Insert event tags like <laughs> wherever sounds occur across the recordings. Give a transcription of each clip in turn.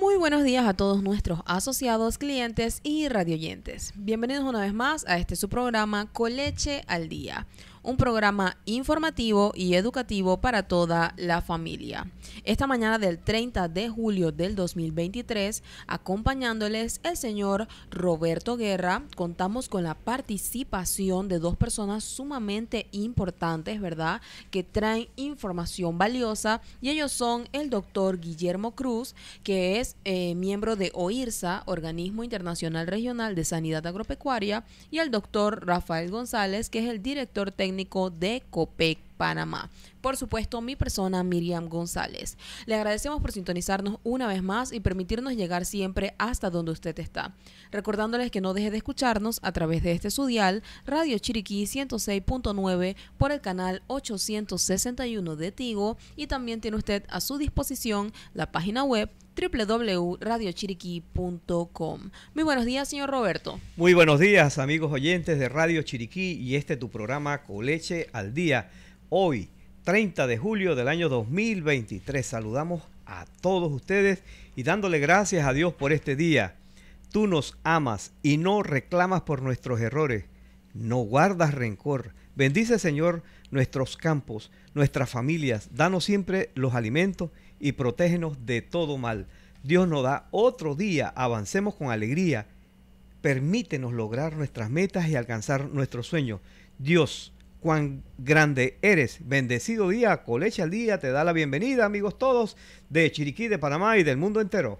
Muy buenos días a todos nuestros asociados, clientes y radioyentes. Bienvenidos una vez más a este su programa Coleche al Día un programa informativo y educativo para toda la familia. Esta mañana del 30 de julio del 2023, acompañándoles el señor Roberto Guerra, contamos con la participación de dos personas sumamente importantes, ¿verdad? Que traen información valiosa y ellos son el doctor Guillermo Cruz, que es eh, miembro de OIRSA, Organismo Internacional Regional de Sanidad Agropecuaria, y el doctor Rafael González, que es el director técnico técnico de COPEC Panamá. Por supuesto, mi persona Miriam González. Le agradecemos por sintonizarnos una vez más y permitirnos llegar siempre hasta donde usted está. Recordándoles que no deje de escucharnos a través de este sudial Radio Chiriquí 106.9 por el canal 861 de Tigo y también tiene usted a su disposición la página web www.radiochiriqui.com. Muy buenos días, señor Roberto. Muy buenos días, amigos oyentes de Radio Chiriquí y este tu programa Coleche al Día. Hoy, 30 de julio del año 2023, saludamos a todos ustedes y dándole gracias a Dios por este día. Tú nos amas y no reclamas por nuestros errores, no guardas rencor. Bendice, Señor, nuestros campos, nuestras familias, danos siempre los alimentos y protégenos de todo mal. Dios nos da otro día, avancemos con alegría. Permítenos lograr nuestras metas y alcanzar nuestros sueños. Dios, cuán grande eres. Bendecido día, colecha al día, te da la bienvenida, amigos todos de Chiriquí, de Panamá y del mundo entero.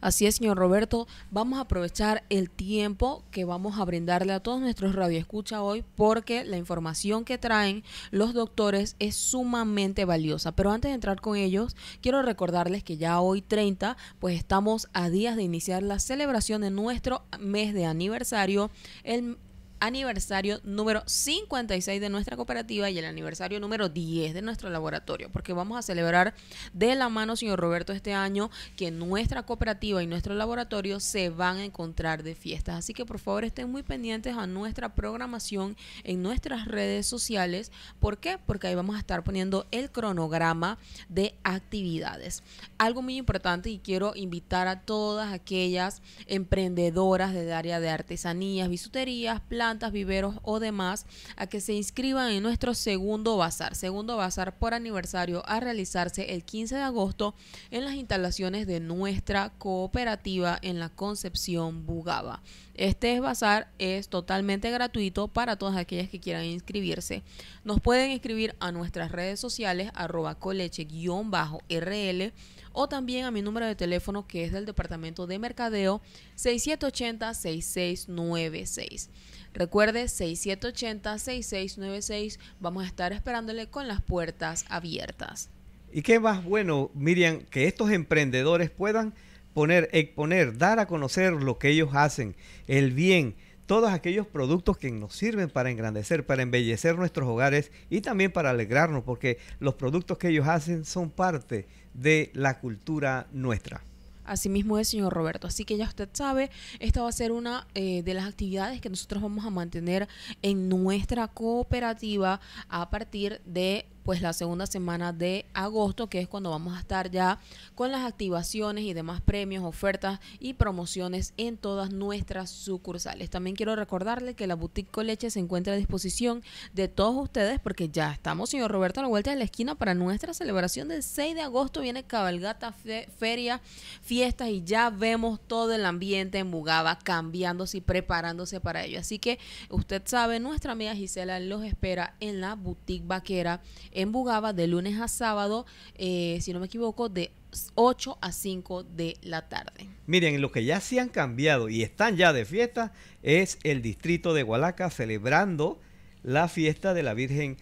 Así es, señor Roberto, vamos a aprovechar el tiempo que vamos a brindarle a todos nuestros radioescucha hoy porque la información que traen los doctores es sumamente valiosa. Pero antes de entrar con ellos, quiero recordarles que ya hoy 30, pues estamos a días de iniciar la celebración de nuestro mes de aniversario, el aniversario número 56 de nuestra cooperativa y el aniversario número 10 de nuestro laboratorio, porque vamos a celebrar de la mano, señor Roberto, este año que nuestra cooperativa y nuestro laboratorio se van a encontrar de fiestas. Así que por favor estén muy pendientes a nuestra programación en nuestras redes sociales. ¿Por qué? Porque ahí vamos a estar poniendo el cronograma de actividades. Algo muy importante y quiero invitar a todas aquellas emprendedoras del área de artesanías, bisuterías, plantas, viveros o demás a que se inscriban en nuestro segundo bazar. Segundo bazar por aniversario a realizarse el 15 de agosto en las instalaciones de nuestra cooperativa en la Concepción Bugaba. Este bazar es totalmente gratuito para todas aquellas que quieran inscribirse. Nos pueden inscribir a nuestras redes sociales arroba coleche-rl o también a mi número de teléfono que es del Departamento de Mercadeo 6780-6696. Recuerde 6780-6696. Vamos a estar esperándole con las puertas abiertas. ¿Y qué más bueno, Miriam, que estos emprendedores puedan poner, exponer, dar a conocer lo que ellos hacen, el bien, todos aquellos productos que nos sirven para engrandecer, para embellecer nuestros hogares y también para alegrarnos, porque los productos que ellos hacen son parte de la cultura nuestra. Asimismo es, señor Roberto. Así que ya usted sabe, esta va a ser una eh, de las actividades que nosotros vamos a mantener en nuestra cooperativa a partir de pues la segunda semana de agosto, que es cuando vamos a estar ya con las activaciones y demás premios, ofertas y promociones en todas nuestras sucursales. También quiero recordarle que la Boutique leche se encuentra a disposición de todos ustedes porque ya estamos, señor Roberto, a la vuelta de la esquina para nuestra celebración del 6 de agosto. Viene cabalgata, feria, fiestas y ya vemos todo el ambiente en Bugaba cambiándose y preparándose para ello. Así que usted sabe, nuestra amiga Gisela los espera en la Boutique Vaquera en Bugaba de lunes a sábado, eh, si no me equivoco, de 8 a 5 de la tarde. Miren, lo que ya se han cambiado y están ya de fiesta es el distrito de Hualaca celebrando la fiesta de la Virgen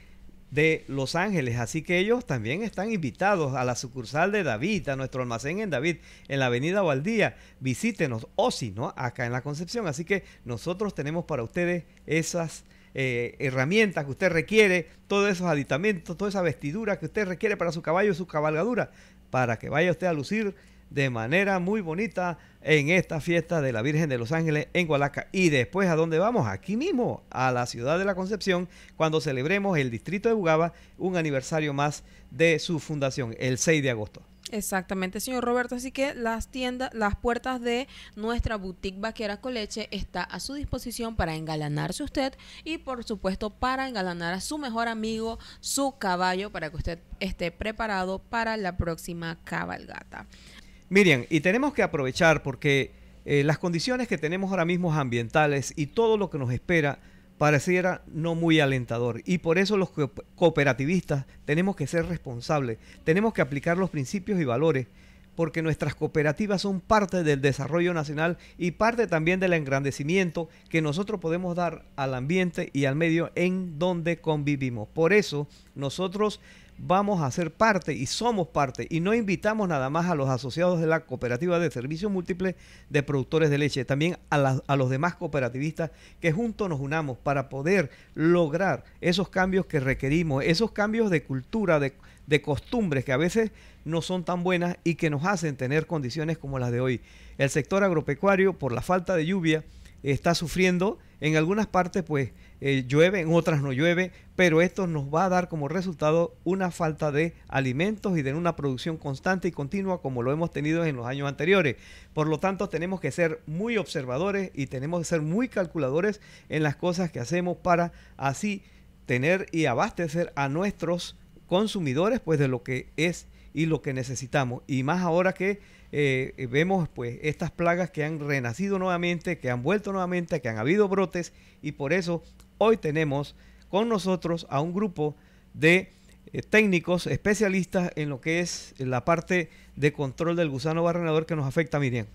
de Los Ángeles. Así que ellos también están invitados a la sucursal de David, a nuestro almacén en David, en la avenida Valdía. Visítenos, o si no, acá en la Concepción. Así que nosotros tenemos para ustedes esas eh, herramientas que usted requiere, todos esos aditamentos, toda esa vestidura que usted requiere para su caballo, y su cabalgadura, para que vaya usted a lucir de manera muy bonita en esta fiesta de la Virgen de los Ángeles en Gualaca. Y después, ¿a dónde vamos? Aquí mismo, a la ciudad de la Concepción, cuando celebremos el distrito de Bugaba, un aniversario más de su fundación, el 6 de agosto. Exactamente, señor Roberto. Así que las tiendas, las puertas de nuestra boutique vaquera Coleche está a su disposición para engalanarse usted y por supuesto para engalanar a su mejor amigo, su caballo, para que usted esté preparado para la próxima cabalgata. Miriam, y tenemos que aprovechar porque eh, las condiciones que tenemos ahora mismo ambientales y todo lo que nos espera pareciera no muy alentador. Y por eso los cooperativistas tenemos que ser responsables, tenemos que aplicar los principios y valores, porque nuestras cooperativas son parte del desarrollo nacional y parte también del engrandecimiento que nosotros podemos dar al ambiente y al medio en donde convivimos. Por eso nosotros vamos a ser parte y somos parte y no invitamos nada más a los asociados de la cooperativa de servicios múltiples de productores de leche, también a, los demás cooperativistas que juntos nos unamos para poder lograr esos cambios que requerimos, esos cambios de cultura, de costumbres que a veces no son tan buenas y que nos hacen tener condiciones como las de hoy. El sector agropecuario, por la falta de lluvia, está sufriendo en algunas partes pues eh, llueve, en otras no llueve, pero esto nos va a dar como resultado una falta de alimentos y de una producción constante y continua como lo hemos tenido en los años anteriores. Por lo tanto, tenemos que ser muy observadores y tenemos que ser muy calculadores en las cosas que hacemos para así tener y abastecer a nuestros consumidores pues de lo que es y lo que necesitamos. Y más ahora que eh, vemos pues estas plagas que han renacido nuevamente, que han vuelto nuevamente, que han habido brotes y por eso hoy tenemos con nosotros a un grupo de eh, técnicos especialistas en lo que es la parte de control del gusano barrenador que nos afecta, Miriam.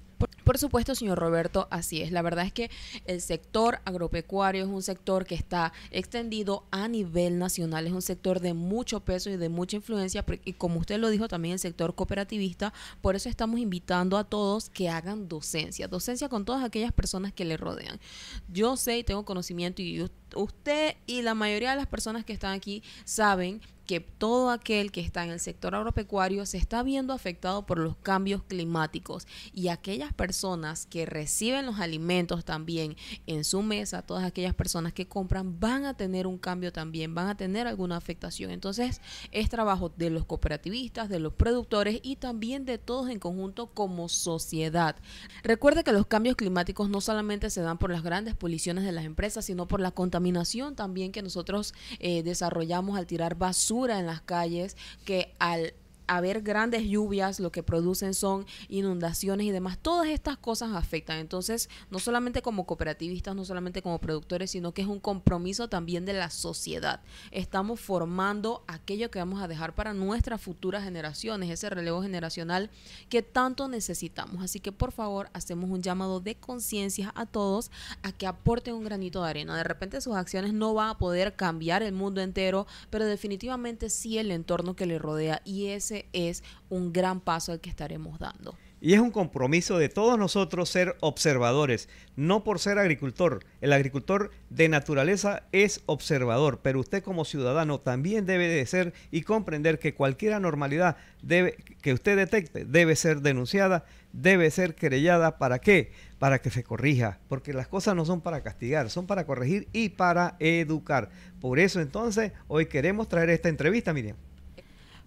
Por supuesto, señor Roberto, así es. La verdad es que el sector agropecuario es un sector que está extendido a nivel nacional, es un sector de mucho peso y de mucha influencia, y como usted lo dijo también, el sector cooperativista, por eso estamos invitando a todos que hagan docencia, docencia con todas aquellas personas que le rodean. Yo sé y tengo conocimiento y usted y la mayoría de las personas que están aquí saben que todo aquel que está en el sector agropecuario se está viendo afectado por los cambios climáticos y aquellas personas que reciben los alimentos también en su mesa, todas aquellas personas que compran van a tener un cambio también, van a tener alguna afectación. Entonces es trabajo de los cooperativistas, de los productores y también de todos en conjunto como sociedad. Recuerda que los cambios climáticos no solamente se dan por las grandes policiones de las empresas, sino por la contaminación también que nosotros eh, desarrollamos al tirar basura en las calles que al haber grandes lluvias, lo que producen son inundaciones y demás. Todas estas cosas afectan. Entonces, no solamente como cooperativistas, no solamente como productores, sino que es un compromiso también de la sociedad. Estamos formando aquello que vamos a dejar para nuestras futuras generaciones, ese relevo generacional que tanto necesitamos. Así que, por favor, hacemos un llamado de conciencia a todos a que aporten un granito de arena. De repente sus acciones no van a poder cambiar el mundo entero, pero definitivamente sí el entorno que le rodea y ese es un gran paso al que estaremos dando. Y es un compromiso de todos nosotros ser observadores, no por ser agricultor. El agricultor de naturaleza es observador, pero usted como ciudadano también debe de ser y comprender que cualquier anormalidad debe, que usted detecte debe ser denunciada, debe ser querellada. ¿Para qué? Para que se corrija, porque las cosas no son para castigar, son para corregir y para educar. Por eso entonces hoy queremos traer esta entrevista, Miriam.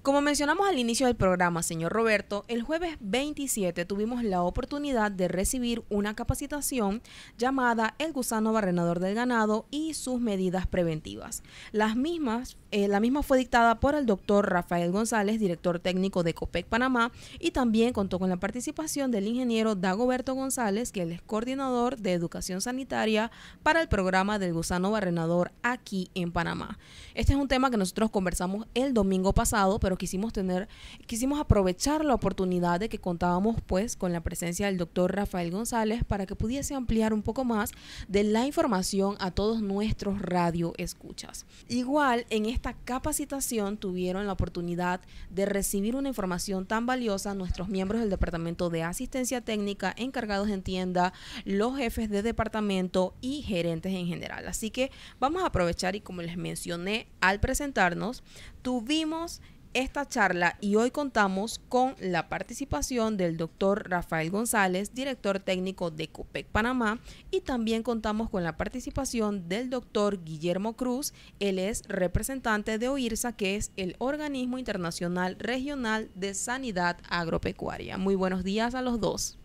Como mencionamos al inicio del programa, señor Roberto, el jueves 27 tuvimos la oportunidad de recibir una capacitación llamada El gusano barrenador del ganado y sus medidas preventivas. Las mismas, eh, la misma fue dictada por el doctor Rafael González, director técnico de COPEC Panamá, y también contó con la participación del ingeniero Dagoberto González, que es coordinador de educación sanitaria para el programa del gusano barrenador aquí en Panamá. Este es un tema que nosotros conversamos el domingo pasado, pero pero quisimos tener, quisimos aprovechar la oportunidad de que contábamos pues con la presencia del doctor Rafael González para que pudiese ampliar un poco más de la información a todos nuestros radio escuchas. Igual en esta capacitación tuvieron la oportunidad de recibir una información tan valiosa nuestros miembros del departamento de asistencia técnica, encargados de tienda, los jefes de departamento y gerentes en general. Así que vamos a aprovechar y como les mencioné al presentarnos, tuvimos esta charla y hoy contamos con la participación del doctor Rafael González, director técnico de COPEC Panamá, y también contamos con la participación del doctor Guillermo Cruz, él es representante de OIRSA, que es el Organismo Internacional Regional de Sanidad Agropecuaria. Muy buenos días a los dos.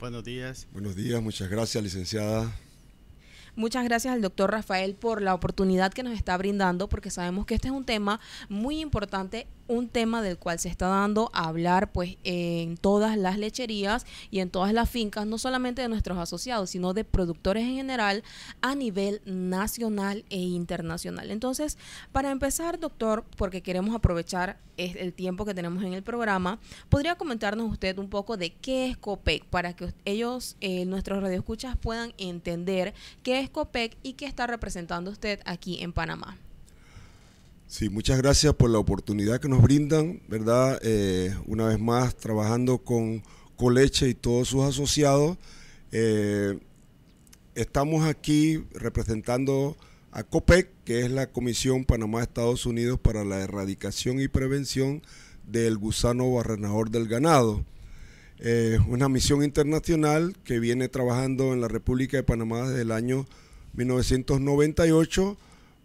Buenos días. Buenos días, muchas gracias, licenciada. Muchas gracias al doctor Rafael por la oportunidad que nos está brindando, porque sabemos que este es un tema muy importante un tema del cual se está dando a hablar pues en todas las lecherías y en todas las fincas, no solamente de nuestros asociados, sino de productores en general a nivel nacional e internacional. Entonces, para empezar, doctor, porque queremos aprovechar el tiempo que tenemos en el programa, ¿podría comentarnos usted un poco de qué es COPEC para que ellos, eh, nuestros radioescuchas, puedan entender qué es COPEC y qué está representando usted aquí en Panamá? Sí, muchas gracias por la oportunidad que nos brindan, ¿verdad? Eh, una vez más, trabajando con Coleche y todos sus asociados. Eh, estamos aquí representando a COPEC, que es la Comisión Panamá-Estados Unidos para la Erradicación y Prevención del Gusano Barrenador del Ganado. Es eh, una misión internacional que viene trabajando en la República de Panamá desde el año 1998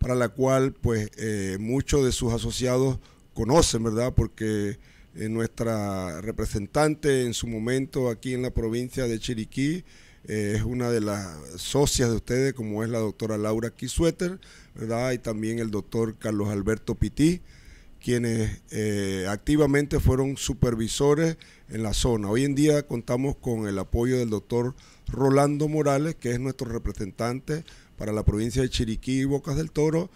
para la cual pues eh, muchos de sus asociados conocen, ¿verdad? Porque eh, nuestra representante en su momento aquí en la provincia de Chiriquí eh, es una de las socias de ustedes, como es la doctora Laura Kisueter, ¿verdad? Y también el doctor Carlos Alberto Pití quienes activamente fueron supervisores en la zona. Hoy en día contamos con el apoyo del doctor Rolando Morales, que es nuestro representante para la provincia de Chiriquí y Bocas del Toro,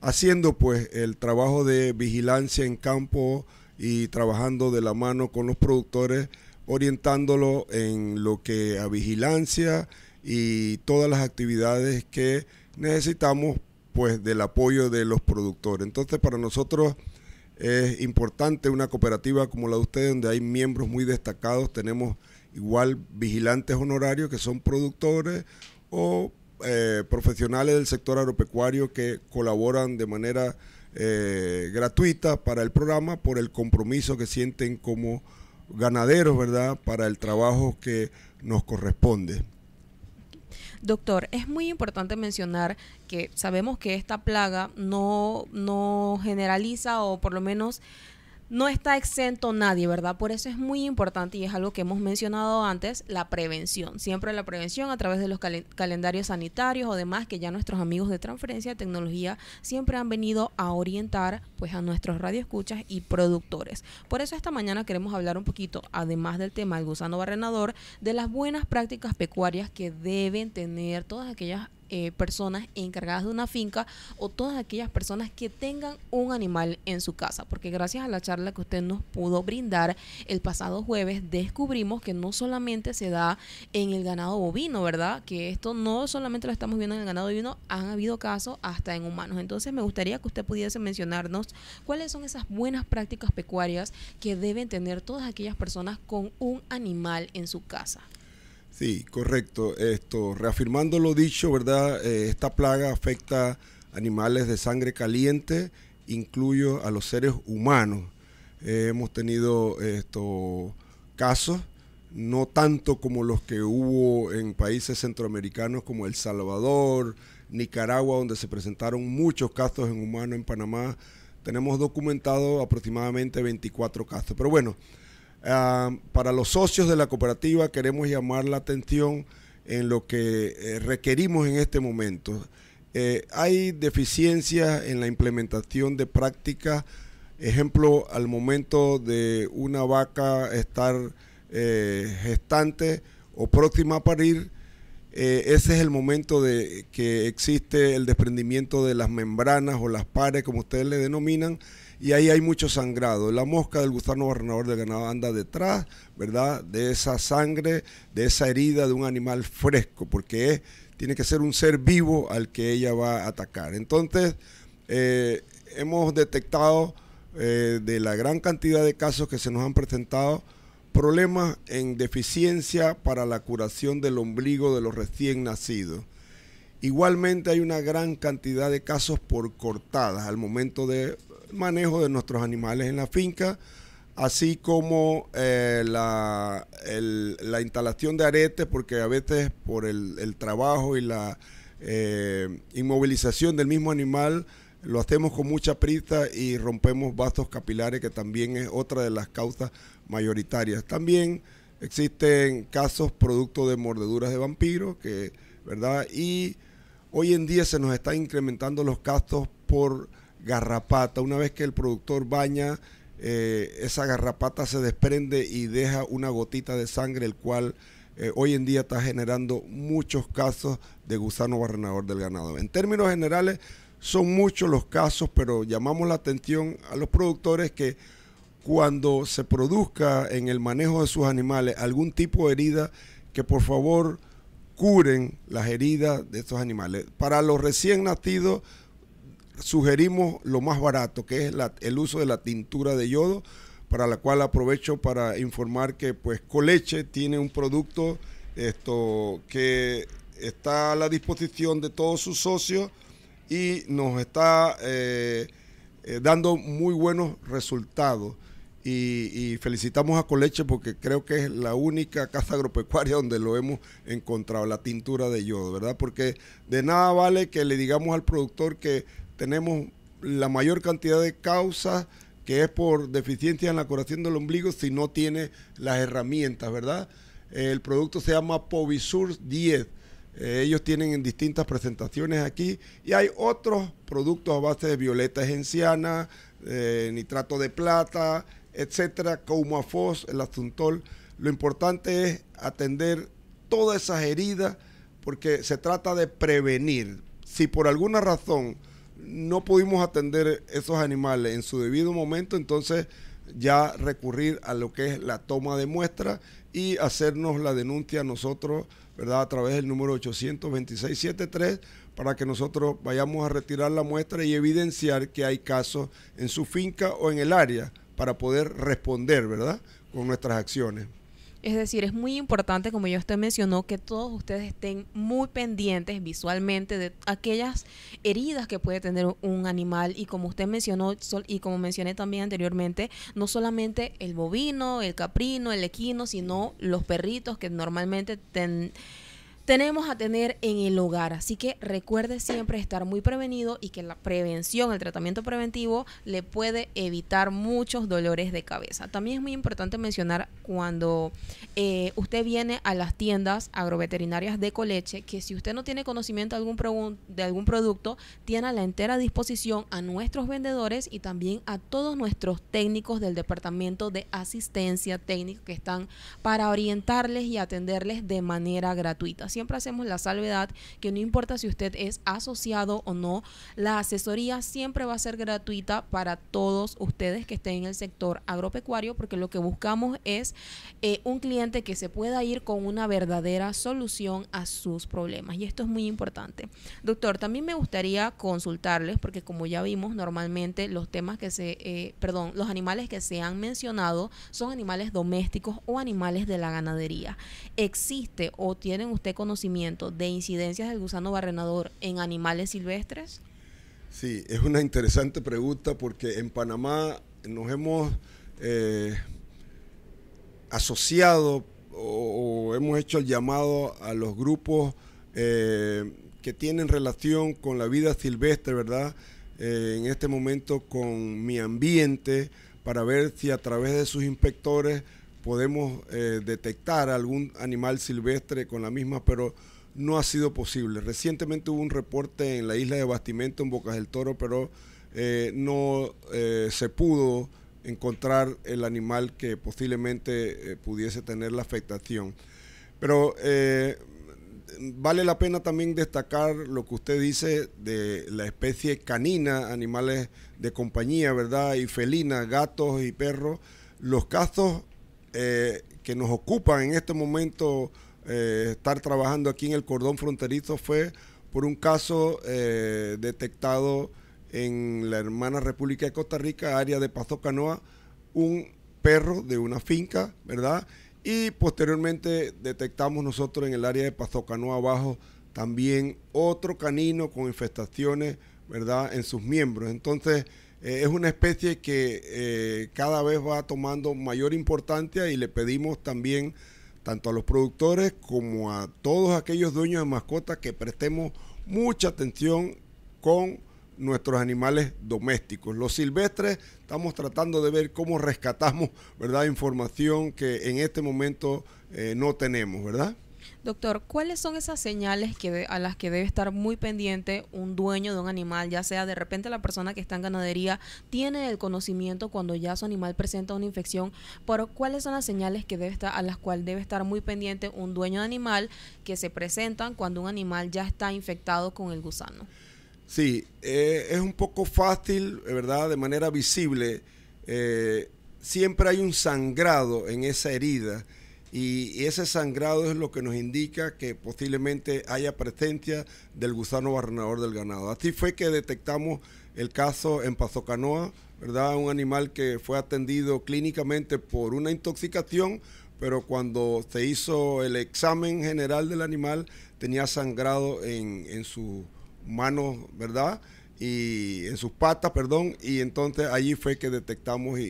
haciendo pues el trabajo de vigilancia en campo y trabajando de la mano con los productores, orientándolo en lo que a vigilancia y todas las actividades que necesitamos pues del apoyo de los productores. Entonces para nosotros es importante una cooperativa como la de ustedes donde hay miembros muy destacados, tenemos igual vigilantes honorarios que son productores o eh, profesionales del sector agropecuario que colaboran de manera eh, gratuita para el programa por el compromiso que sienten como ganaderos, ¿verdad?, para el trabajo que nos corresponde. Doctor, es muy importante mencionar que sabemos que esta plaga no, no generaliza o por lo menos no está exento nadie, ¿verdad? Por eso es muy importante y es algo que hemos mencionado antes, la prevención. Siempre la prevención a través de los calendarios sanitarios o demás que ya nuestros amigos de transferencia de tecnología siempre han venido a orientar pues a nuestros radioescuchas y productores. Por eso esta mañana queremos hablar un poquito, además del tema del gusano barrenador, de las buenas prácticas pecuarias que deben tener todas aquellas eh, personas encargadas de una finca o todas aquellas personas que tengan un animal en su casa. Porque gracias a la charla que usted nos pudo brindar el pasado jueves, descubrimos que no solamente se da en el ganado bovino, ¿verdad? Que esto no solamente lo estamos viendo en el ganado bovino, han habido casos hasta en humanos. Entonces me gustaría que usted pudiese mencionarnos cuáles son esas buenas prácticas pecuarias que deben tener todas aquellas personas con un animal en su casa. Sí, correcto. Esto, reafirmando lo dicho, ¿verdad? Eh, esta plaga afecta animales de sangre caliente, incluyo a los seres humanos. Eh, hemos tenido estos casos, no tanto como los que hubo en países centroamericanos como El Salvador, Nicaragua, donde se presentaron muchos casos en humanos, en Panamá tenemos documentado aproximadamente 24 casos. Pero bueno, Ah, para los socios de la cooperativa queremos llamar la atención en lo que eh, requerimos en este momento. Eh, hay deficiencias en la implementación de prácticas, ejemplo, al momento de una vaca estar eh, gestante o próxima a parir, ese es el momento de que existe el desprendimiento de las membranas o las pares, como ustedes le denominan, y ahí hay mucho sangrado. La mosca del gusano barrenador de ganado anda detrás, ¿verdad? De esa sangre, de esa herida de un animal fresco, porque tiene que ser un ser vivo al que ella va a atacar. Entonces, eh, hemos detectado eh, de la gran cantidad de casos que se nos han presentado, problemas en deficiencia para la curación del ombligo de los recién nacidos. Igualmente hay una gran cantidad de casos por cortadas al momento de manejo de nuestros animales en la finca, así como eh, la, instalación de aretes, porque a veces por el, trabajo y la eh, inmovilización del mismo animal lo hacemos con mucha prisa y rompemos bastos capilares, que también es otra de las causas mayoritarias. También existen casos producto de mordeduras de vampiros, que, ¿verdad? Y hoy en día se nos están incrementando los casos por garrapata. Una vez que el productor baña, eh, esa garrapata se desprende y deja una gotita de sangre, el cual eh, hoy en día está generando muchos casos de gusano barrenador del ganado. En términos generales, son muchos los casos, pero llamamos la atención a los productores que cuando se produzca en el manejo de sus animales algún tipo de herida, que por favor curen las heridas de estos animales. Para los recién nacidos, sugerimos lo más barato, que es el uso de la tintura de yodo, para la cual aprovecho para informar que pues Coleche tiene un producto esto, que está a la disposición de todos sus socios y nos está eh, eh, dando muy buenos resultados. y, felicitamos a Coleche porque creo que es la única casa agropecuaria <laughs> donde lo hemos encontrado, la tintura de yodo, ¿verdad? Porque de nada vale que le digamos al productor que tenemos la mayor cantidad de causas que es por deficiencia en la curación del ombligo si no tiene las herramientas, ¿verdad? El producto se llama Povisur 10. Eh, ellos tienen en distintas presentaciones aquí y hay otros productos a base de violeta genciana, eh, nitrato de plata, etcétera, FOS, el asuntol. Lo importante es atender todas esas heridas porque se trata de prevenir. Si por alguna razón no pudimos atender esos animales en su debido momento, entonces ya recurrir a lo que es la toma de muestra y hacernos la denuncia nosotros, ¿verdad? A través del número 82673 para que nosotros vayamos a retirar la muestra y evidenciar que hay casos en su finca o en el área para poder responder, ¿verdad? Con nuestras acciones. Es decir, es muy importante, como ya usted mencionó, que todos ustedes estén muy pendientes visualmente de aquellas heridas que puede tener un animal. Y como usted mencionó, y como mencioné también anteriormente, no solamente el bovino, el caprino, el equino, sino los perritos que normalmente ten tenemos a tener en el hogar. Así que recuerde siempre estar muy prevenido y que la prevención, el tratamiento preventivo, le puede evitar muchos dolores de cabeza. También es muy importante mencionar cuando eh, usted viene a las tiendas agroveterinarias de coleche que si usted no tiene conocimiento de algún, de algún producto, tiene a la entera disposición a nuestros vendedores y también a todos nuestros técnicos del departamento de asistencia técnica que están para orientarles y atenderles de manera gratuita siempre hacemos la salvedad que no importa si usted es asociado o no, la asesoría siempre va a ser gratuita para todos ustedes que estén en el sector agropecuario, porque lo que buscamos es eh, un cliente que se pueda ir con una verdadera solución a sus problemas. Y esto es muy importante. Doctor, también me gustaría consultarles, porque como ya vimos, normalmente los temas que se, eh, perdón, los animales que se han mencionado son animales domésticos o animales de la ganadería. ¿Existe o tienen usted de incidencias del gusano barrenador en animales silvestres? Sí, es una interesante pregunta porque en Panamá nos hemos eh, asociado o, hemos hecho el llamado a los grupos eh, que tienen relación con la vida silvestre, ¿verdad? Eh, en este momento con mi ambiente, para ver si a través de sus inspectores podemos eh, detectar algún animal silvestre con la misma, pero no ha sido posible. Recientemente hubo un reporte en la isla de Bastimento, en Bocas del Toro, pero eh, no eh, se pudo encontrar el animal que posiblemente pudiese tener la afectación. Pero vale la pena también destacar lo que usted dice de la especie canina, animales de compañía, ¿verdad? Y felina, gatos y perros. Los casos eh, que nos ocupan en este momento eh, estar trabajando aquí en el cordón fronterizo fue por un caso eh, detectado en la hermana República de Costa Rica, área de Paso Canoa, un perro de una finca, ¿verdad? Y posteriormente detectamos nosotros en el área de Paso Canoa abajo también otro canino con infestaciones, ¿verdad? En sus miembros. Entonces, eh, es una especie que eh, cada vez va tomando mayor importancia y le pedimos también tanto a los productores como a todos aquellos dueños de mascotas que prestemos mucha atención con nuestros animales domésticos. Los silvestres estamos tratando de ver cómo rescatamos, ¿verdad? Información que en este momento eh, no tenemos, ¿verdad? Doctor, ¿cuáles son esas señales que a las que debe estar muy pendiente un dueño de un animal, ya sea de repente la persona que está en ganadería tiene el conocimiento cuando ya su animal presenta una infección, pero cuáles son las señales que debe estar a las cuales debe estar muy pendiente un dueño de animal que se presentan cuando un animal ya está infectado con el gusano? Sí, eh, es un poco fácil, ¿verdad? De manera visible, eh, siempre hay un sangrado en esa herida y ese sangrado es lo que nos indica que posiblemente haya presencia del gusano barrenador del ganado. Así fue que detectamos el caso en Pazocanoa ¿verdad? Un animal que fue atendido clínicamente por una intoxicación, pero cuando se hizo el examen general del animal tenía sangrado en, en sus manos, ¿verdad? Y en sus patas, perdón, y entonces allí fue que detectamos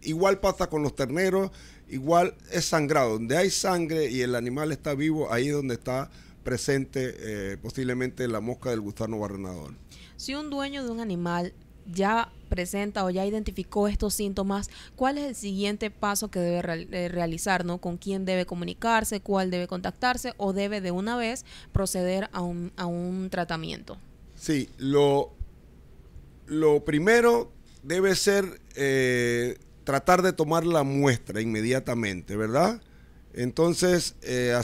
igual pasa con los terneros igual es sangrado. Donde hay sangre y el animal está vivo, ahí es donde está presente eh, posiblemente la mosca del gusano barrenador. Si un dueño de un animal ya presenta o ya identificó estos síntomas, ¿cuál es el siguiente paso que debe eh, realizar? ¿no? ¿Con quién debe comunicarse? ¿Cuál debe contactarse? ¿O debe de una vez proceder a un, a un tratamiento? Sí, lo, lo primero debe ser eh, tratar de tomar la muestra inmediatamente, ¿verdad? Entonces, eh,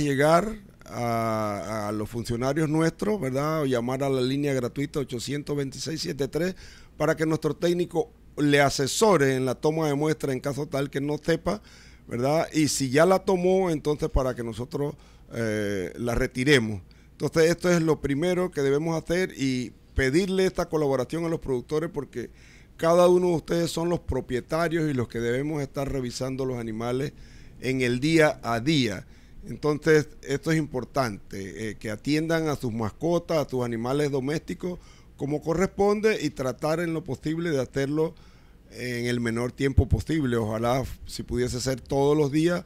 llegar a, los funcionarios nuestros, ¿verdad? O llamar a la línea gratuita 82673 para que nuestro técnico le asesore en la toma de muestra en caso tal que no sepa, ¿verdad? Y si ya la tomó, entonces para que nosotros eh, la retiremos. Entonces, esto es lo primero que debemos hacer y pedirle esta colaboración a los productores porque cada uno de ustedes son los propietarios y los que debemos estar revisando los animales en el día a día. Entonces, esto es importante, eh, que atiendan a sus mascotas, a sus animales domésticos como corresponde y tratar en lo posible de hacerlo en el menor tiempo posible. Ojalá si pudiese ser todos los días,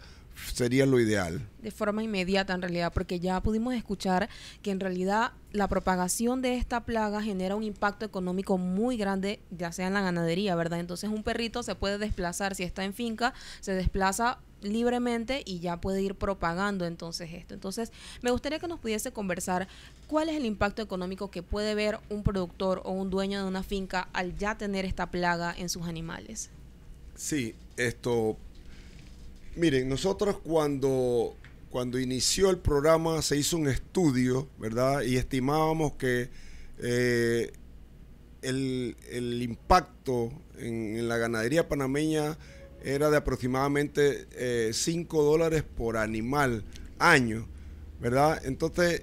sería lo ideal. De forma inmediata en realidad, porque ya pudimos escuchar que en realidad la propagación de esta plaga genera un impacto económico muy grande, ya sea en la ganadería, ¿verdad? Entonces un perrito se puede desplazar, si está en finca, se desplaza libremente y ya puede ir propagando entonces esto. Entonces, me gustaría que nos pudiese conversar cuál es el impacto económico que puede ver un productor o un dueño de una finca al ya tener esta plaga en sus animales. Sí, esto Miren, nosotros cuando, cuando inició el programa se hizo un estudio, ¿verdad? Y estimábamos que eh, el, impacto en, la ganadería panameña era de aproximadamente 5 eh, dólares por animal año, ¿verdad? Entonces,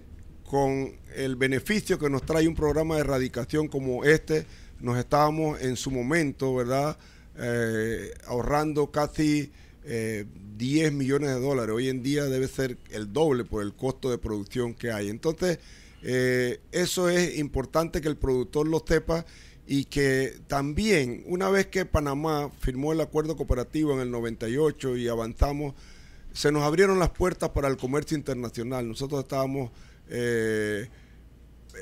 con el beneficio que nos trae un programa de erradicación como este, nos estábamos en su momento, ¿verdad? Eh, ahorrando casi 10 eh, millones de dólares. Hoy en día debe ser el doble por el costo de producción que hay. Entonces, eh, eso es importante que el productor lo sepa y que también, una vez que Panamá firmó el acuerdo cooperativo en el 98 y avanzamos, se nos abrieron las puertas para el comercio internacional. Nosotros estábamos eh,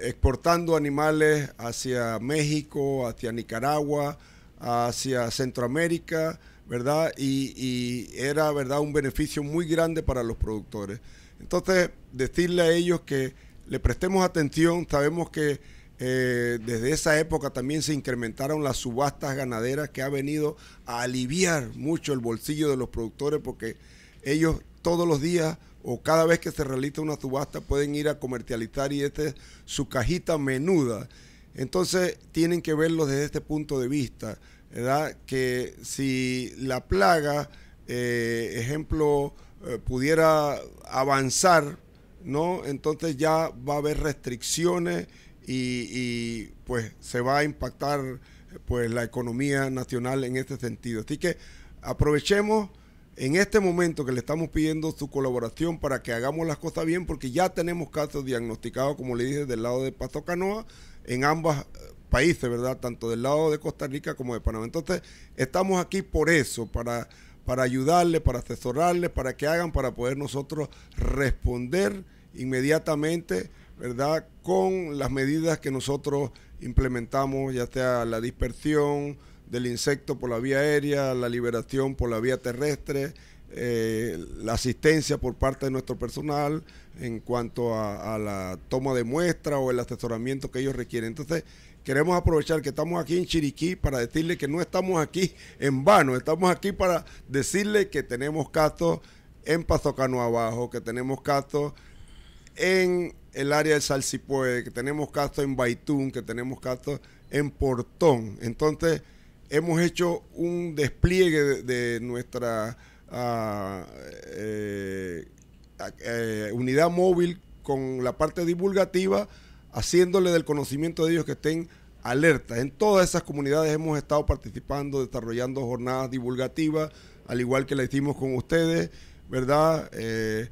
exportando animales hacia México, hacia Nicaragua, hacia Centroamérica ¿verdad? Y, era, ¿verdad?, un beneficio muy grande para los productores. Entonces, decirle a ellos que le prestemos atención, sabemos que eh, desde esa época también se incrementaron las subastas ganaderas que ha venido a aliviar mucho el bolsillo de los productores porque ellos todos los días o cada vez que se realiza una subasta pueden ir a comercializar y esta es su cajita menuda. Entonces tienen que verlo desde este punto de vista que si la plaga, eh, ejemplo, eh, pudiera avanzar, ¿no? entonces ya va a haber restricciones y, pues se va a impactar pues la economía nacional en este sentido. Así que aprovechemos en este momento que le estamos pidiendo su colaboración para que hagamos las cosas bien, porque ya tenemos casos diagnosticados, como le dije, del lado de Pato Canoa, en ambas eh, países, ¿verdad? Tanto del lado de Costa Rica como de Panamá. Entonces, estamos aquí por eso, para, para ayudarles, para asesorarles, para que hagan, para poder nosotros responder inmediatamente, ¿verdad? Con las medidas que nosotros implementamos, ya sea la dispersión del insecto por la vía aérea, la liberación por la vía terrestre, eh, la asistencia por parte de nuestro personal en cuanto a, a, la toma de muestra o el asesoramiento que ellos requieren. Entonces, queremos aprovechar que estamos aquí en Chiriquí para decirle que no estamos aquí en vano, estamos aquí para decirle que tenemos casos en Pazocano Abajo, que tenemos casos en el área del Salsipue, que tenemos casos en Baitún, que tenemos casos en Portón. Entonces, hemos hecho un despliegue de, nuestra ah, eh, eh, unidad móvil con la parte divulgativa haciéndole del conocimiento de ellos que estén alertas. En todas esas comunidades hemos estado participando, desarrollando jornadas divulgativas, al igual que la hicimos con ustedes, ¿verdad? Eh,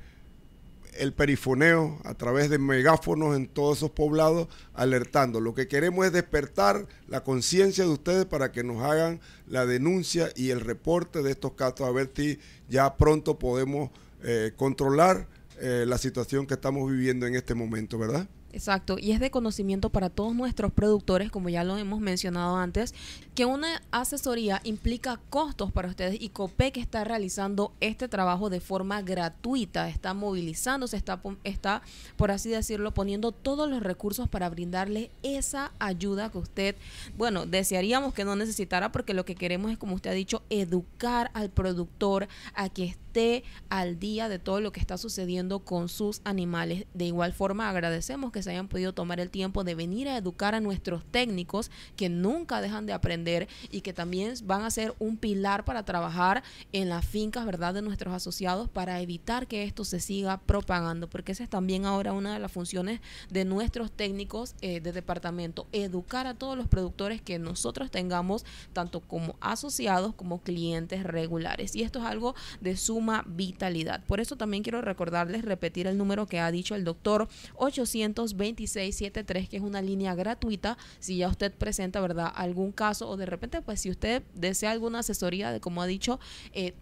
el perifoneo a través de megáfonos en todos esos poblados, alertando. Lo que queremos es despertar la conciencia de ustedes para que nos hagan la denuncia y el reporte de estos casos, a ver si ya pronto podemos eh, controlar eh, la situación que estamos viviendo en este momento, ¿verdad? Exacto, y es de conocimiento para todos nuestros productores, como ya lo hemos mencionado antes, que una asesoría implica costos para ustedes y COPEC está realizando este trabajo de forma gratuita, está movilizándose, está, está, por así decirlo, poniendo todos los recursos para brindarle esa ayuda que usted, bueno, desearíamos que no necesitara porque lo que queremos es, como usted ha dicho, educar al productor a que esté al día de todo lo que está sucediendo con sus animales. De igual forma, agradecemos que se hayan podido tomar el tiempo de venir a educar a nuestros técnicos que nunca dejan de aprender y que también van a ser un pilar para trabajar en las fincas, ¿verdad?, de nuestros asociados para evitar que esto se siga propagando, porque esa es también ahora una de las funciones de nuestros técnicos eh, de departamento, educar a todos los productores que nosotros tengamos, tanto como asociados como clientes regulares. Y esto es algo de suma vitalidad. Por eso también quiero recordarles, repetir el número que ha dicho el doctor, 800 2673, que es una línea gratuita, si ya usted presenta, ¿verdad?, algún caso o de repente, pues si usted desea alguna asesoría de, como ha dicho,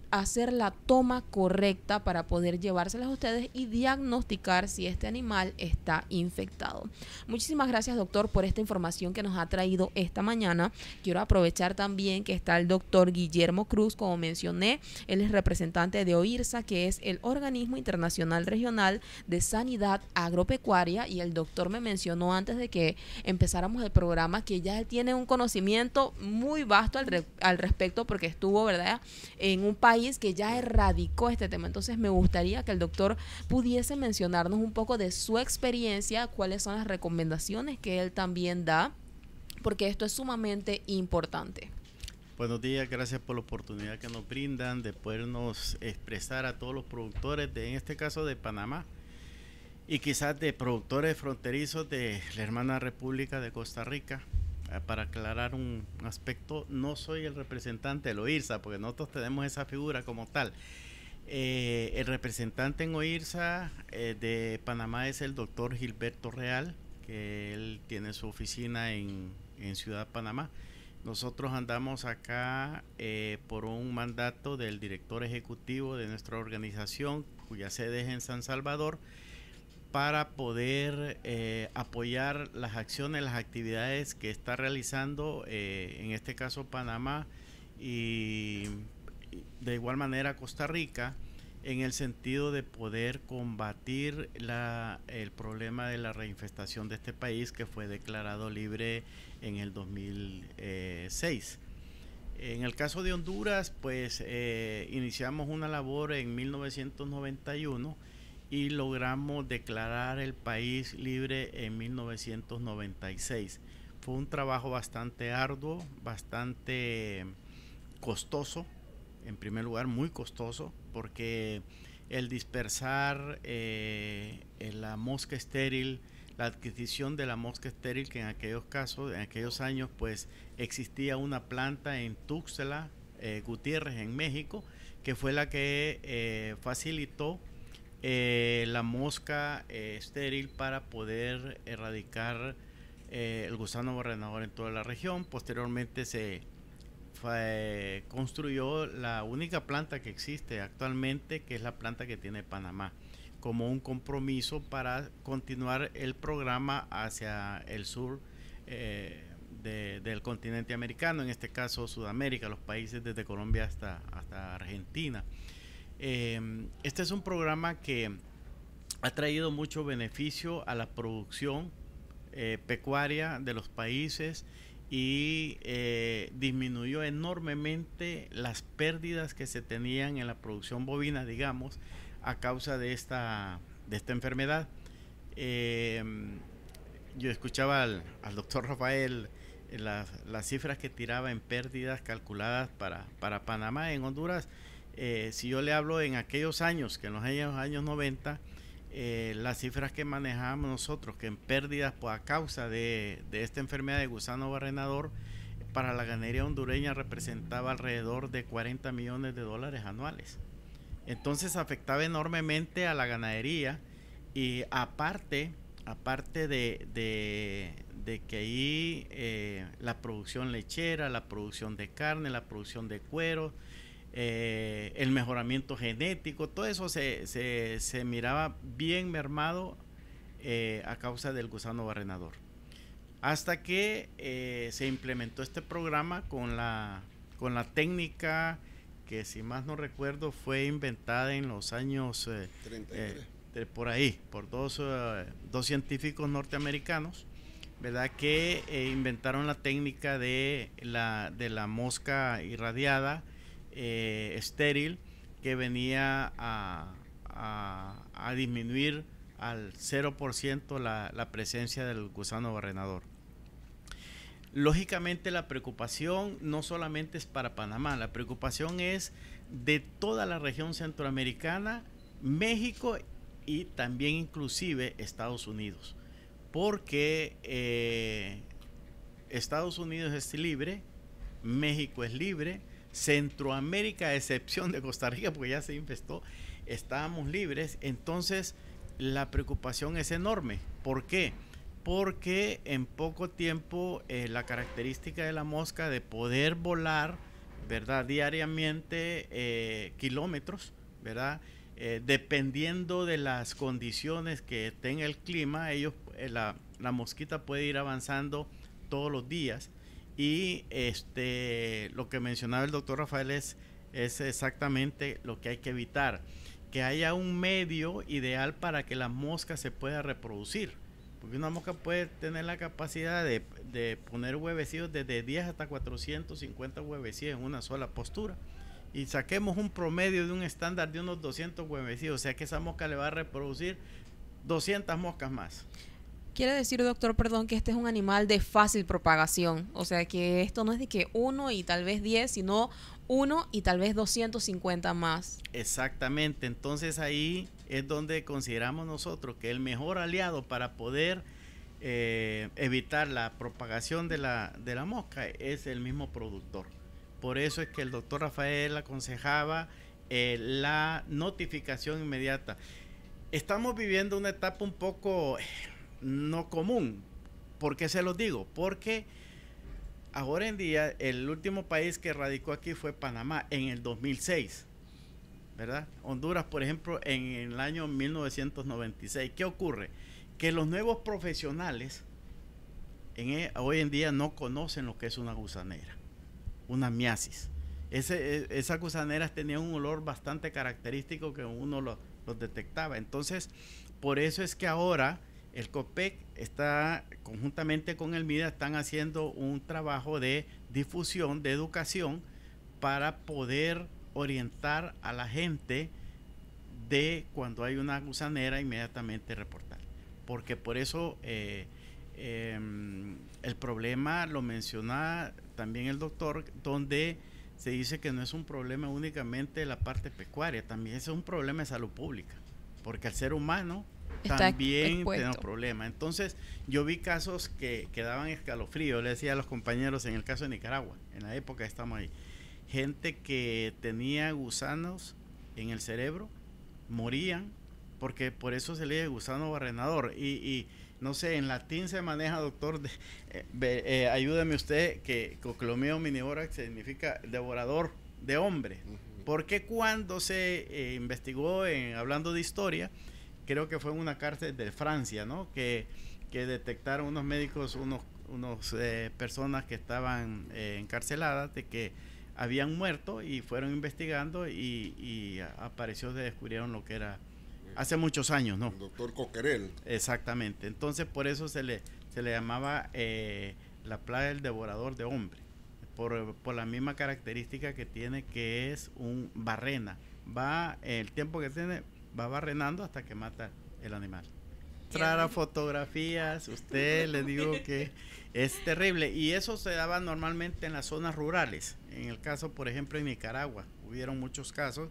hacer la toma correcta para poder llevárselas a ustedes y diagnosticar si este animal está infectado. Muchísimas gracias, doctor, por esta información que nos ha traído esta mañana. Quiero aprovechar también que está el doctor Guillermo Cruz, como mencioné, él es representante de OIRSA, que es el Organismo Internacional Regional de Sanidad Agropecuaria, y el doctor me mencionó antes de que empezáramos el programa que ya tiene un conocimiento muy vasto al, respecto porque estuvo, ¿verdad?, en un país que ya erradicó este tema. Entonces me gustaría que el doctor pudiese mencionarnos un poco de su experiencia, cuáles son las recomendaciones que él también da, porque esto es sumamente importante. Buenos días, gracias por la oportunidad que nos brindan de podernos expresar a todos los productores, de, en este caso de Panamá, y quizás de productores fronterizos de la hermana República de Costa Rica. Eh, para aclarar un aspecto, no soy el representante del OIRSA, porque nosotros tenemos esa figura como tal. Eh, el representante en OIRSA eh, de Panamá es el doctor Gilberto Real, que él tiene su oficina en, Ciudad Panamá. Nosotros andamos acá por un mandato del director ejecutivo de nuestra organización, cuya sede es en San Salvador para poder eh, apoyar las acciones, las actividades que está realizando, eh, en este caso Panamá y de igual manera Costa Rica, en el sentido de poder combatir el problema de la reinfestación de este país que fue declarado libre en el 2006. En el caso de Honduras, pues eh, iniciamos una labor en 1991 y logramos declarar el país libre en 1996. Fue un trabajo bastante arduo, bastante costoso, en primer lugar muy costoso, porque el dispersar eh, la mosca estéril, la adquisición de la mosca estéril, que en aquellos casos, en aquellos años, pues existía una planta en Tuxela, eh, Gutiérrez, en México, que fue la que eh, facilitó eh, la mosca eh, estéril para poder erradicar eh, el gusano barrenador en toda la región. Posteriormente se construyó la única planta que existe actualmente, que es la planta que tiene Panamá, como un compromiso para continuar el programa hacia el sur. del continente americano, en este caso Sudamérica, los países desde Colombia hasta, hasta Argentina. Em, este es un programa que ha traído mucho beneficio a la producción eh, pecuaria de los países y eh, disminuyó enormemente las pérdidas que se tenían en la producción bovina, digamos, a causa de esta, enfermedad. Em, yo escuchaba al, doctor Rafael eh, las, cifras que tiraba en pérdidas calculadas para Panamá. En Honduras eh, si yo le hablo en aquellos años, que en los años, 90, eh, las cifras que manejábamos nosotros, que en pérdidas por pues, a causa de, esta enfermedad de gusano barrenador, para la ganadería hondureña representaba alrededor de 40 millones de dólares anuales. Entonces afectaba enormemente a la ganadería y aparte, aparte de, que ahí eh, la producción lechera, la producción de carne, la producción de cuero, eh, el mejoramiento genético, todo eso se, miraba bien mermado eh, a causa del gusano barrenador. Hasta que eh, se implementó este programa con la, con la técnica que si más no recuerdo fue inventada en los años por ahí, por dos, científicos norteamericanos, ¿verdad? Que inventaron la técnica de la, de la mosca irradiada eh, estéril que venía a, disminuir al 0% la, la presencia del gusano barrenador. Lógicamente la preocupación no solamente es para Panamá, la preocupación es de toda la región centroamericana, México y también inclusive Estados Unidos. Porque eh, Estados Unidos es libre, México es libre, Centroamérica, a excepción de Costa Rica, porque ya se infestó, estábamos libres, entonces la preocupación es enorme. ¿Por qué? Porque en poco tiempo eh, la característica de la mosca de poder volar, ¿verdad? Diariamente eh, kilómetros, ¿verdad? Eh, dependiendo de las condiciones que tenga el clima, ellos, la, la mosquita puede ir avanzando todos los días y este, lo que mencionaba el doctor Rafael es, exactamente lo que hay que evitar, que haya un medio ideal para que la mosca se pueda reproducir. Porque una mosca puede tener la capacidad de, poner huevecillos desde 10 hasta 450 huevecillos en una sola postura. Y saquemos un promedio de un estándar de unos 200 huevecillos. O sea que esa mosca le va a reproducir 200 moscas más. Quiere decir, doctor, perdón, que este es un animal de fácil propagación. O sea, que esto no es de que uno y tal vez diez, sino uno y tal vez 250 más. Exactamente. Entonces ahí es donde consideramos nosotros que el mejor aliado para poder eh, evitar la propagación de la, de la mosca es el mismo productor. Por eso es que el doctor Rafael aconsejaba eh, la notificación inmediata. Estamos viviendo una etapa un poco no común. ¿Por qué se los digo? Porque ahora en día el último país que radicó aquí fue Panamá en el 2006. ¿Verdad? Honduras, por ejemplo, en el año 1996. ¿Qué ocurre? Que los nuevos profesionales en, e, hoy en día no conocen lo que es una gusanera, una miasis. E, esas gusaneras tenían un olor bastante característico que uno los lo detectaba. Entonces, por eso es que ahora el COPEC está conjuntamente con el MIDA, están haciendo un trabajo de difusión, de educación, para poder orientar a la gente de cuando hay una gusanera inmediatamente reportar. Porque por eso eh, em, el problema lo menciona también el doctor, donde se dice que no es un problema únicamente de la parte pecuaria, también es un problema de salud pública, porque al ser humano también tenemos problemas. Entonces, yo vi casos que, quedaban daban escalofrío, le decía a los compañeros en el caso de Nicaragua, en la época que estamos ahí, gente que tenía gusanos en el cerebro, morían, porque por eso se le gusano barrenador. Y, no sé, en latín se maneja, doctor, eh, eh, ayúdame usted, que coclomeo minivorax significa devorador de hombre. Porque cuando se eh, investigó en, hablando de historia, creo que fue en una cárcel de Francia, ¿no? Que, que detectaron unos médicos, unos, unos eh, personas que estaban eh, encarceladas de que habían muerto y fueron investigando y, y apareció, se descubrieron lo que era hace muchos años, ¿no? El doctor Coquerel. Exactamente. Entonces por eso se le, se le llamaba eh, la playa del devorador de hombre, por, por, la misma característica que tiene que es un barrena. Va, el tiempo que tiene va barrenando hasta que mata el animal. Entrar a fotografías, usted le digo <laughs> que es terrible. Y eso se daba normalmente en las zonas rurales. En el caso, por ejemplo, en Nicaragua, hubieron muchos casos.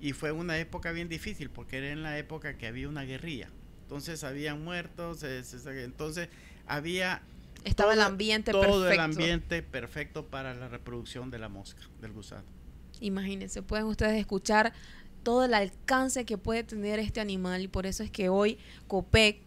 Y fue una época bien difícil porque era en la época que había una guerrilla. Entonces habían muertos, eh, entonces había estaba el ambiente todo el ambiente perfecto para la reproducción de la mosca, del gusano. Imagínense, pueden ustedes escuchar todo el alcance que puede tener este animal y por eso es que hoy COPEC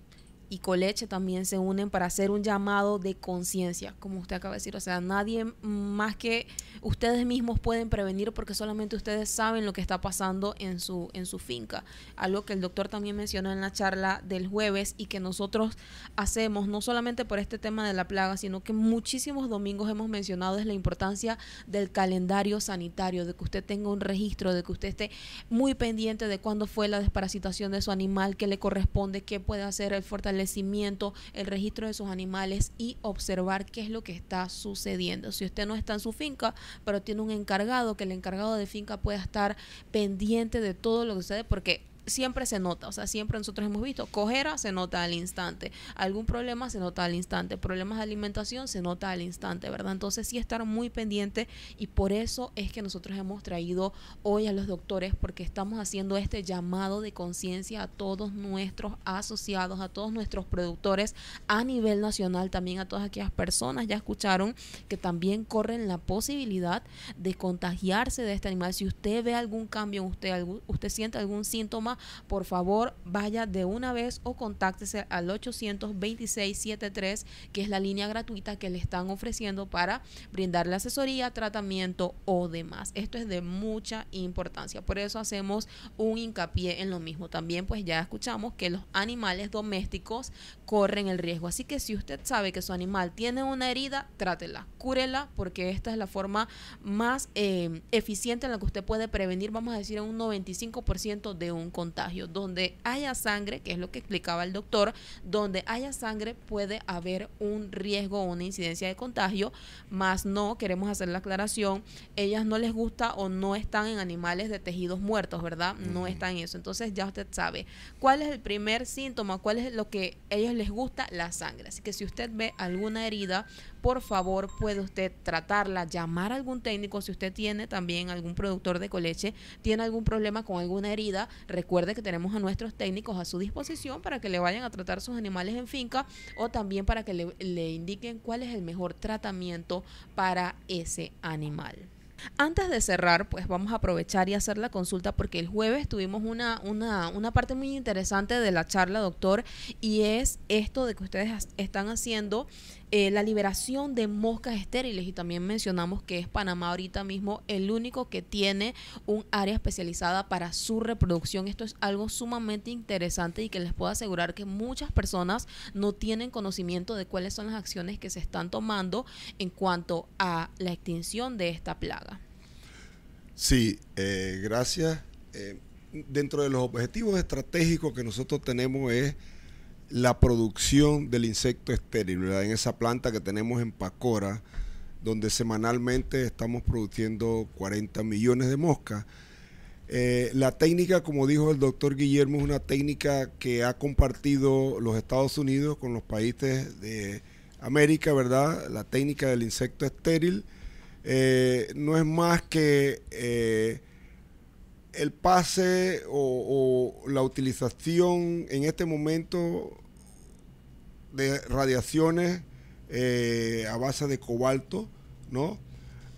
y Coleche también se unen para hacer un llamado de conciencia, como usted acaba de decir. O sea, nadie más que ustedes mismos pueden prevenir porque solamente ustedes saben lo que está pasando en su, en su finca. Algo que el doctor también mencionó en la charla del jueves y que nosotros hacemos, no solamente por este tema de la plaga, sino que muchísimos domingos hemos mencionado es la importancia del calendario sanitario, de que usted tenga un registro, de que usted esté muy pendiente de cuándo fue la desparasitación de su animal, qué le corresponde, qué puede hacer el fortalecimiento el registro de sus animales y observar qué es lo que está sucediendo. Si usted no está en su finca, pero tiene un encargado, que el encargado de finca pueda estar pendiente de todo lo que sucede, porque siempre se nota, o sea, siempre nosotros hemos visto, cojera se nota al instante, algún problema se nota al instante, problemas de alimentación se nota al instante, ¿verdad? Entonces sí estar muy pendiente y por eso es que nosotros hemos traído hoy a los doctores porque estamos haciendo este llamado de conciencia a todos nuestros asociados, a todos nuestros productores a nivel nacional, también a todas aquellas personas, ya escucharon, que también corren la posibilidad de contagiarse de este animal. Si usted ve algún cambio, usted, usted siente algún síntoma, por favor vaya de una vez o contáctese al 82673 que es la línea gratuita que le están ofreciendo para brindarle asesoría, tratamiento o demás. Esto es de mucha importancia. Por eso hacemos un hincapié en lo mismo. También pues ya escuchamos que los animales domésticos corren el riesgo. Así que si usted sabe que su animal tiene una herida, trátela, cúrela, porque esta es la forma más eh, eficiente en la que usted puede prevenir, vamos a decir, un 95% de un contagio. Donde haya sangre, que es lo que explicaba el doctor, donde haya sangre puede haber un riesgo o una incidencia de contagio, más no, queremos hacer la aclaración, ellas no les gusta o no están en animales de tejidos muertos, ¿verdad? No están en eso. Entonces ya usted sabe cuál es el primer síntoma, cuál es lo que a ellos les gusta, la sangre. Así que si usted ve alguna herida, por favor puede usted tratarla, llamar a algún técnico si usted tiene también algún productor de coleche, tiene algún problema con alguna herida, recuerde que tenemos a nuestros técnicos a su disposición para que le vayan a tratar sus animales en finca o también para que le, indiquen cuál es el mejor tratamiento para ese animal. Antes de cerrar, pues vamos a aprovechar y hacer la consulta porque el jueves tuvimos una, una, una, parte muy interesante de la charla, doctor, y es esto de que ustedes están haciendo eh, la liberación de moscas estériles y también mencionamos que es Panamá ahorita mismo el único que tiene un área especializada para su reproducción. Esto es algo sumamente interesante y que les puedo asegurar que muchas personas no tienen conocimiento de cuáles son las acciones que se están tomando en cuanto a la extinción de esta plaga. Sí, eh, gracias. Eh, dentro de los objetivos estratégicos que nosotros tenemos es la producción del insecto estéril, en esa planta que tenemos en Pacora, donde semanalmente estamos produciendo 40 millones de moscas. Eh, la técnica, como dijo el doctor Guillermo, es una técnica que ha compartido los Estados Unidos con los países de América, ¿verdad? La técnica del insecto estéril eh, no es más que eh, el pase o, la utilización en este momento de radiaciones eh, a base de cobalto, ¿no?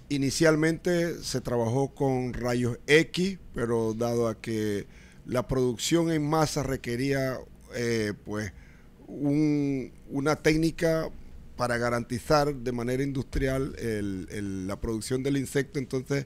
Inicialmente se trabajó con rayos X, pero dado a que la producción en masa requería eh, pues una técnica para garantizar de manera industrial la producción del insecto, entonces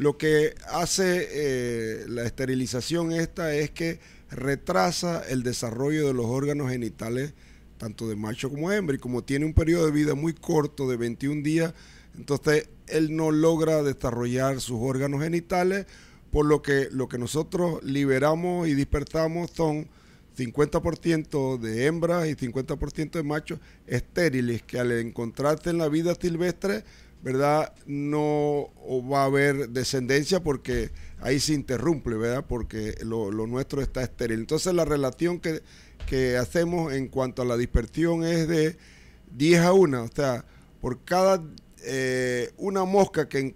lo que hace eh, la esterilización esta es que retrasa el desarrollo de los órganos genitales, tanto de macho como de hembra, y como tiene un periodo de vida muy corto, de 21 días, entonces él no logra desarrollar sus órganos genitales, por lo que lo que nosotros liberamos y despertamos son 50% de hembras y 50% de machos estériles, que al encontrarse en la vida silvestre, ¿verdad? No va a haber descendencia porque ahí se interrumpe, ¿verdad? Porque lo, nuestro está estéril. Entonces la relación que, hacemos en cuanto a la dispersión es de 10 a 1, o sea, por cada eh, una mosca que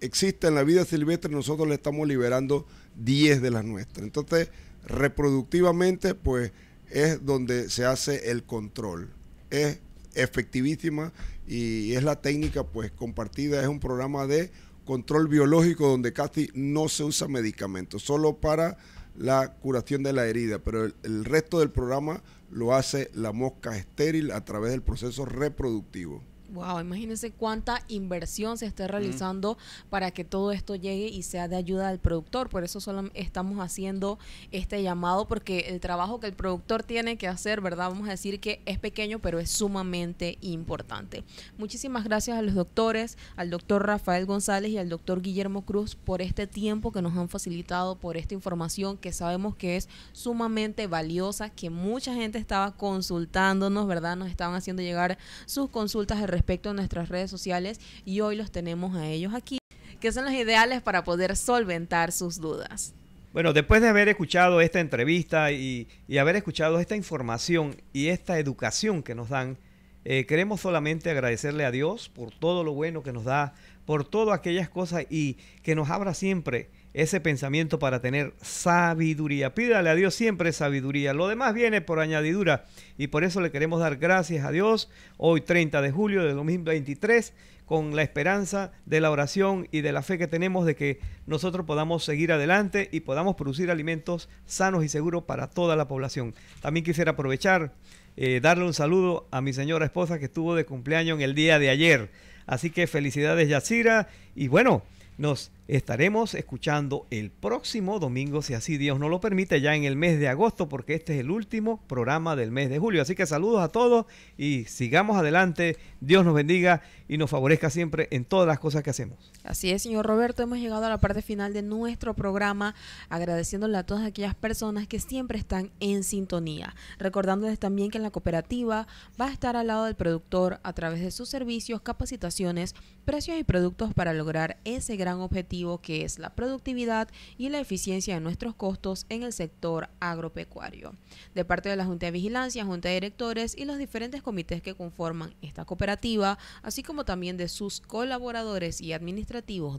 existe en la vida silvestre, nosotros le estamos liberando 10 de las nuestras. Entonces, reproductivamente, pues es donde se hace el control. Es efectivísima y es la técnica pues compartida, es un programa de control biológico donde casi no se usa medicamento, solo para la curación de la herida, pero el resto del programa lo hace la mosca estéril a través del proceso reproductivo. Wow, imagínense cuánta inversión se está realizando para que todo esto llegue y sea de ayuda al productor. Por eso solo estamos haciendo este llamado, porque el trabajo que el productor tiene que hacer, ¿verdad? Vamos a decir que es pequeño, pero es sumamente importante. Muchísimas gracias a los doctores, al doctor Rafael González y al doctor Guillermo Cruz por este tiempo que nos han facilitado, por esta información que sabemos que es sumamente valiosa, que mucha gente estaba consultándonos, ¿verdad? Nos estaban haciendo llegar sus consultas de respecto respecto a nuestras redes sociales y hoy los tenemos a ellos aquí, que son los ideales para poder solventar sus dudas. Bueno, después de haber escuchado esta entrevista y, haber escuchado esta información y esta educación que nos dan, eh, queremos solamente agradecerle a Dios por todo lo bueno que nos da, por todas aquellas cosas y que nos abra siempre ese pensamiento para tener sabiduría. Pídale a Dios siempre sabiduría. Lo demás viene por añadidura y por eso le queremos dar gracias a Dios hoy 30 de julio del 2023 con la esperanza de la oración y de la fe que tenemos de que nosotros podamos seguir adelante y podamos producir alimentos sanos y seguros para toda la población. También quisiera aprovechar, eh, darle un saludo a mi señora esposa que estuvo de cumpleaños en el día de ayer. Así que felicidades Yacira y bueno, nos estaremos escuchando el próximo domingo, si así Dios nos lo permite, ya en el mes de agosto, porque este es el último programa del mes de julio. Así que saludos a todos y sigamos adelante. Dios nos bendiga y nos favorezca siempre en todas las cosas que hacemos. Así es, señor Roberto, hemos llegado a la parte final de nuestro programa, agradeciéndole a todas aquellas personas que siempre están en sintonía. Recordándoles también que la cooperativa va a estar al lado del productor a través de sus servicios, capacitaciones, precios y productos para lograr ese gran objetivo que es la productividad y la eficiencia de nuestros costos en el sector agropecuario. De parte de la Junta de Vigilancia, Junta de Directores y los diferentes comités que conforman esta cooperativa, así como también de sus colaboradores y administrativos,